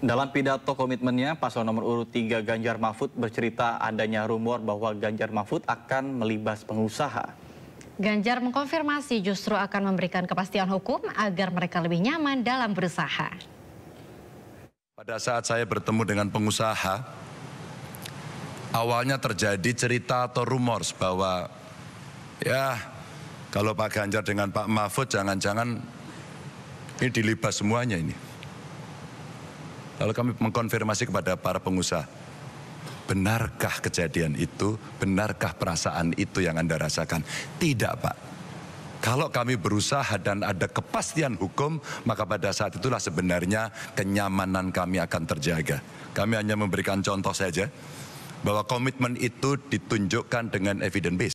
Dalam pidato komitmennya, paslon nomor urut 3 Ganjar Mahfud bercerita adanya rumor bahwa Ganjar Mahfud akan melibas pengusaha. Ganjar mengkonfirmasi justru akan memberikan kepastian hukum agar mereka lebih nyaman dalam berusaha. Pada saat saya bertemu dengan pengusaha, awalnya terjadi cerita atau rumor bahwa ya kalau Pak Ganjar dengan Pak Mahfud jangan-jangan ini dilibas semuanya ini. Lalu kami mengkonfirmasi kepada para pengusaha, benarkah kejadian itu? Benarkah perasaan itu yang Anda rasakan? Tidak, Pak. Kalau kami berusaha dan ada kepastian hukum, maka pada saat itulah sebenarnya kenyamanan kami akan terjaga. Kami hanya memberikan contoh saja bahwa komitmen itu ditunjukkan dengan evidence base.